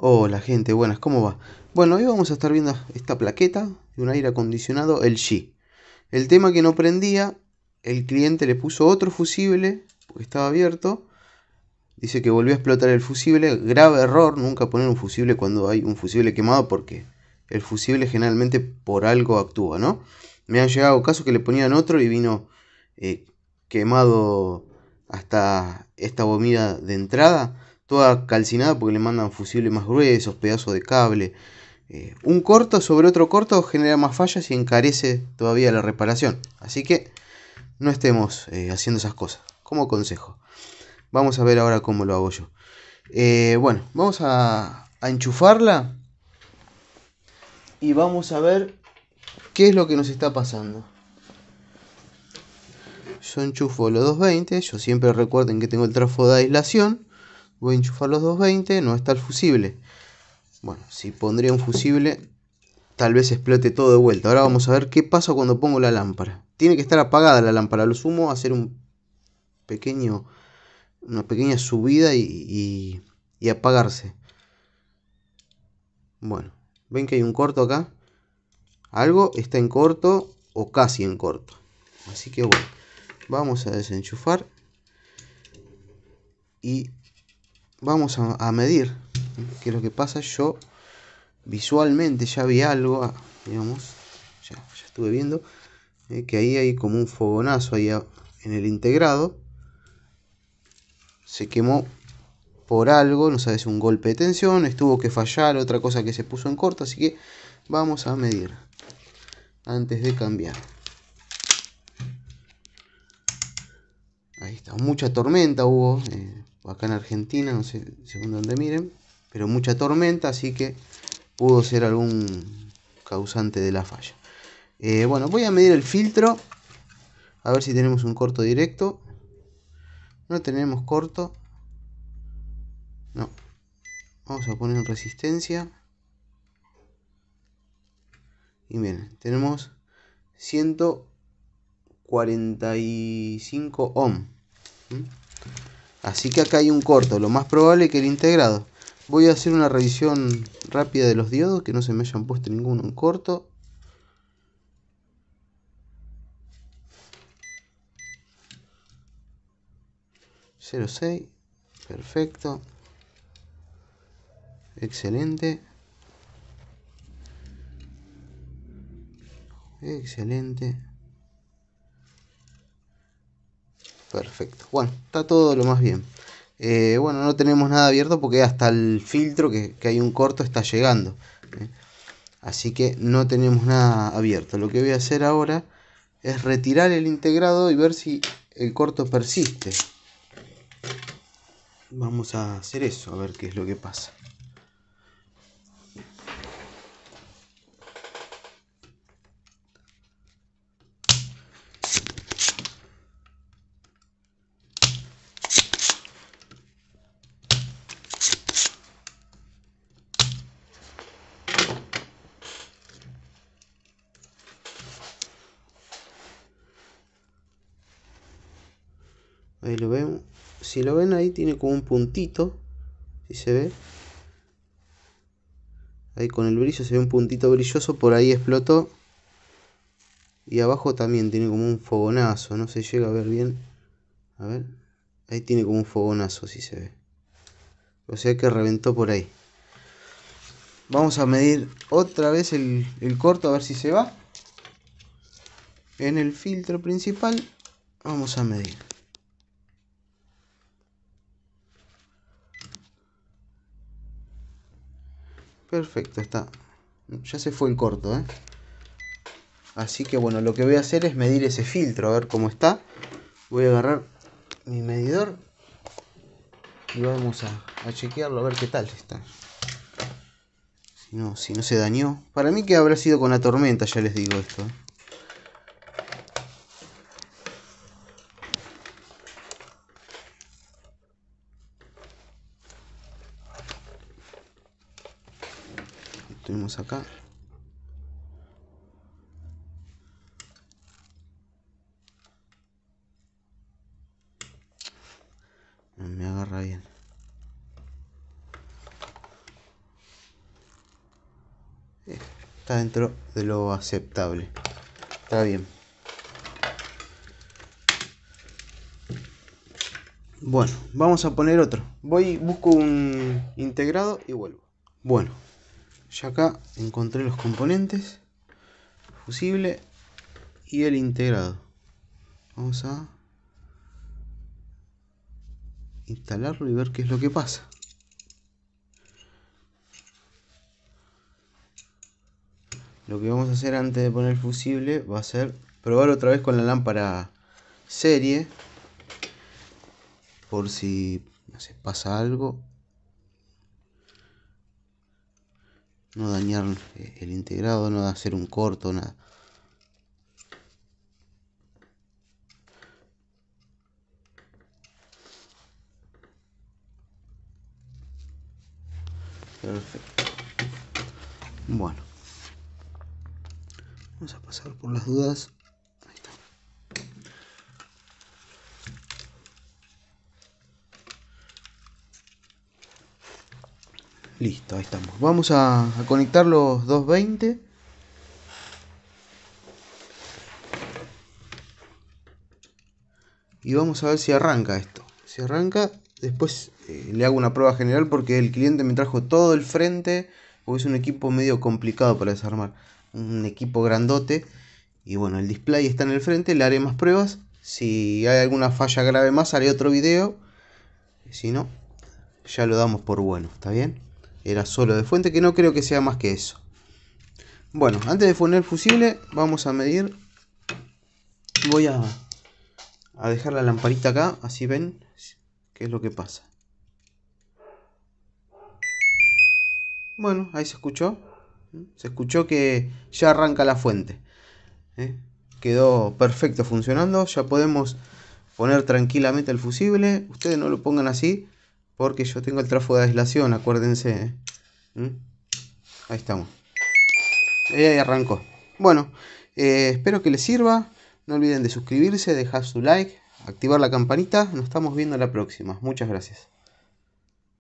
Hola gente, buenas, ¿cómo va? Bueno, hoy vamos a estar viendo esta plaqueta de un aire acondicionado, el G. El tema que no prendía, el cliente le puso otro fusible, porque estaba abierto. Dice que volvió a explotar el fusible, grave error, nunca poner un fusible cuando hay un fusible quemado, porque el fusible generalmente por algo actúa, ¿no? Me han llegado casos que le ponían otro y vino eh, quemado hasta esta bombilla de entrada toda calcinada porque le mandan fusibles más gruesos, pedazos de cable. Eh, un corto sobre otro corto genera más fallas y encarece todavía la reparación. Así que no estemos eh, haciendo esas cosas, como consejo. Vamos a ver ahora cómo lo hago yo. Eh, bueno, vamos a, enchufarla y vamos a ver qué es lo que nos está pasando yo enchufo los 220, yo siempre recuerden que tengo el trafo de aislación voy a enchufar los 220, no está el fusible. Bueno, si pondría un fusible, tal vez explote todo de vuelta. Ahora vamos a ver qué pasa cuando pongo la lámpara. Tiene que estar apagada la lámpara, lo sumo, hacer un pequeño, una pequeña subida y, y, y apagarse. Bueno, ven que hay un corto acá. Algo está en corto o casi en corto. Así que bueno, vamos a desenchufar y vamos a, medir que lo que pasa. Yo visualmente ya vi algo, ah, digamos, ya, estuve viendo, eh, que ahí hay como un fogonazo ahí en el integrado. Se quemó por algo, no sabes, un golpe de tensión, estuvo que fallar, otra cosa que se puso en corto, así que vamos a medir antes de cambiar. Ahí está, mucha tormenta hubo. Eh, acá en Argentina, no sé según dónde miren, pero mucha tormenta, así que pudo ser algún causante de la falla. Eh, bueno, voy a medir el filtro, a ver si tenemos un corto directo. No tenemos corto. No. Vamos a poner resistencia. Y bien tenemos 145 ohm. Así que acá hay un corto, lo más probable que el integrado. Voy a hacer una revisión rápida de los diodos, que no se me hayan puesto ninguno en corto. ...06... ...perfecto... ...excelente... ...excelente... Perfecto. Bueno, está todo lo más bien. Eh, bueno, no tenemos nada abierto porque hasta el filtro que, hay un corto está llegando. ¿eh? Así que no tenemos nada abierto. Lo que voy a hacer ahora es retirar el integrado y ver si el corto persiste. Vamos a hacer eso, a ver qué es lo que pasa. Ahí lo ven. Si lo ven ahí tiene como un puntito. Si se ve. Ahí con el brillo se ve un puntito brilloso. Por ahí explotó. Y abajo también tiene como un fogonazo. No se llega a ver bien. A ver. Ahí tiene como un fogonazo si se ve. O sea que reventó por ahí. Vamos a medir otra vez el, el corto a ver si se va. En el filtro principal vamos a medir. Perfecto, está. Ya se fue el corto, ¿eh? Así que bueno, lo que voy a hacer es medir ese filtro, a ver cómo está. Voy a agarrar mi medidor y vamos a, chequearlo, a ver qué tal está. Si no, si no se dañó. Para mí que habrá sido con la tormenta, ya les digo esto. ¿eh? Tenemos acá me agarra bien está dentro de lo aceptable está bien bueno vamos a poner otro voy busco un integrado y vuelvo bueno ya acá encontré los componentes, fusible y el integrado. Vamos a instalarlo y ver qué es lo que pasa. Lo que vamos a hacer antes de poner el fusible va a ser probar otra vez con la lámpara serie. Por si pasa algo no dañar eh, el integrado, no hacer un corto, nada. Perfecto. Bueno. Vamos a pasar por las dudas Listo, ahí estamos. Vamos a, conectar los 220. Y vamos a ver si arranca esto. Si arranca, después eh, le hago una prueba general porque el cliente me trajo todo el frente. Porque es un equipo medio complicado para desarmar. Un equipo grandote. Y bueno, el display está en el frente, le haré más pruebas. Si hay alguna falla grave más, haré otro video. Si no, ya lo damos por bueno, ¿está bien? era solo de fuente, que no creo que sea más que eso. Bueno, antes de poner fusible, vamos a medir. Voy a, a dejar la lamparita acá, así ven qué es lo que pasa. Bueno, ahí se escuchó. Se escuchó que ya arranca la fuente. ¿eh? Quedó perfecto funcionando. Ya podemos poner tranquilamente el fusible. Ustedes no lo pongan así porque yo tengo el trafo de aislación, acuérdense. Ahí estamos. Ahí eh, arrancó. Bueno, eh, espero que les sirva. No olviden de suscribirse, dejar su like, activar la campanita. Nos estamos viendo la próxima. Muchas gracias.